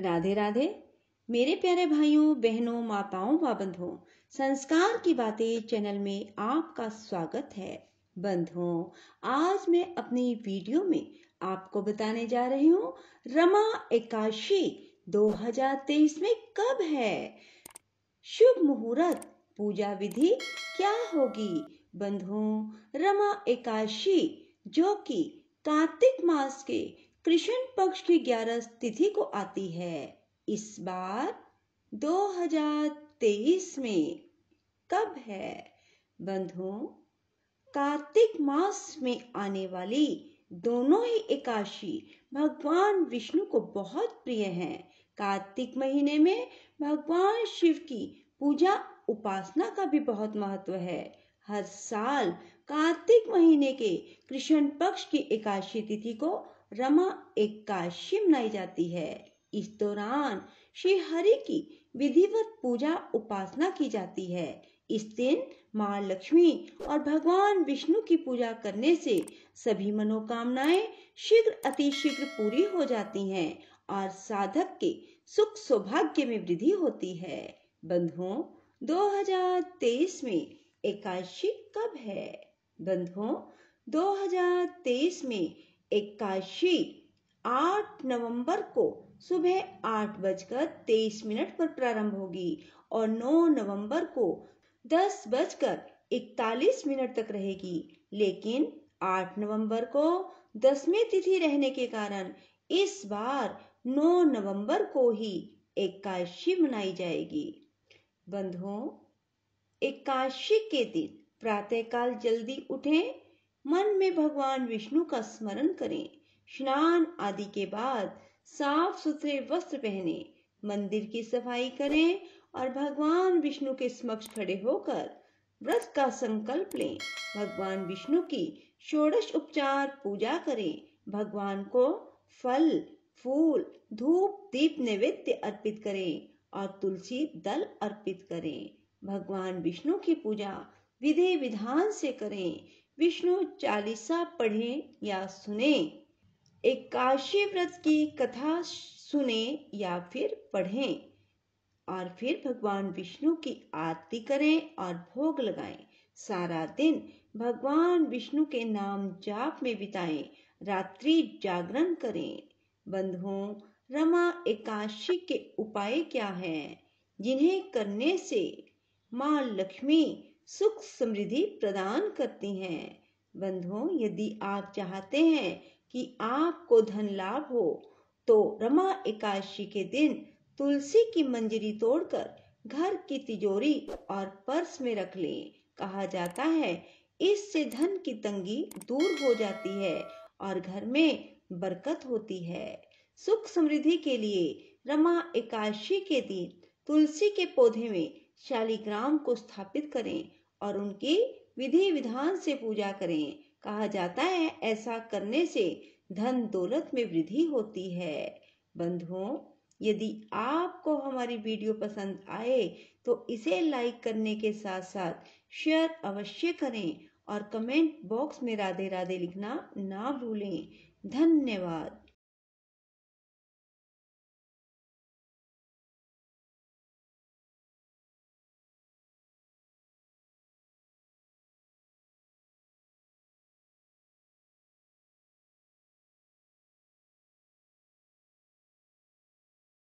राधे राधे मेरे प्यारे भाइयों बहनों माताओं व बंधुओं संस्कार की बातें चैनल में आपका स्वागत है बंधुओं आज मैं अपनी वीडियो में आपको बताने जा रही हूँ रमा एकाशी 2023 में कब है शुभ मुहूर्त पूजा विधि क्या होगी बंधुओं रमा एकाशी जो कि कार्तिक मास के कृष्ण पक्ष की ग्यारह तिथि को आती है इस बार 2023 में कब है बंधु कार्तिक मास में आने वाली दोनों ही एकाशी भगवान विष्णु को बहुत प्रिय हैं। कार्तिक महीने में भगवान शिव की पूजा उपासना का भी बहुत महत्व है हर साल कार्तिक महीने के कृष्ण पक्ष की एकाशी तिथि को रमा काशी मनाई जाती है इस दौरान श्री हरि की विधिवत पूजा उपासना की जाती है इस दिन माँ लक्ष्मी और भगवान विष्णु की पूजा करने से सभी मनोकामनाएं शीघ्र अतिशीघ्र पूरी हो जाती हैं और साधक के सुख सौभाग्य में वृद्धि होती है बंधुओं 2023 में एकादशी कब है बंधुओं 2023 में इक्यासी आठ नवंबर को सुबह आठ बजकर तेईस मिनट पर प्रारंभ होगी और नौ नवंबर को दस बजकर इकतालीस मिनट तक रहेगी लेकिन आठ नवंबर को दसवीं तिथि रहने के कारण इस बार नौ नवंबर को ही एकादशी मनाई जाएगी बंधुओं एकादशी के दिन प्रातःकाल जल्दी उठें मन में भगवान विष्णु का स्मरण करें स्नान आदि के बाद साफ सुथरे वस्त्र पहने मंदिर की सफाई करें और भगवान विष्णु के समक्ष खड़े होकर व्रत का संकल्प लें भगवान विष्णु की षोडश उपचार पूजा करें भगवान को फल फूल धूप दीप नैवेद्य अर्पित करें और तुलसी दल अर्पित करें भगवान विष्णु की पूजा विधि विधान से करें विष्णु चालीसा पढ़ें या सुने काशी व्रत की कथा सुने या फिर पढ़ें और फिर भगवान विष्णु की आरती करें और भोग लगाएं सारा दिन भगवान विष्णु के नाम जाप में बिताएं रात्रि जागरण करें बंधुओं रमा एकादशी के उपाय क्या हैं जिन्हें करने से माँ लक्ष्मी सुख समृद्धि प्रदान करती हैं बंधुओं यदि आप चाहते हैं कि आपको धन लाभ हो तो रमा एकादशी के दिन तुलसी की मंजरी तोड़कर घर की तिजोरी और पर्स में रख लें कहा जाता है इससे धन की तंगी दूर हो जाती है और घर में बरकत होती है सुख समृद्धि के लिए रमा एकादशी के दिन तुलसी के पौधे में शालिग्राम को स्थापित करें और उनकी विधि विधान से पूजा करें कहा जाता है ऐसा करने से धन दौलत में वृद्धि होती है बंधुओं यदि आपको हमारी वीडियो पसंद आए तो इसे लाइक करने के साथ साथ शेयर अवश्य करें और कमेंट बॉक्स में राधे राधे लिखना ना भूलें धन्यवाद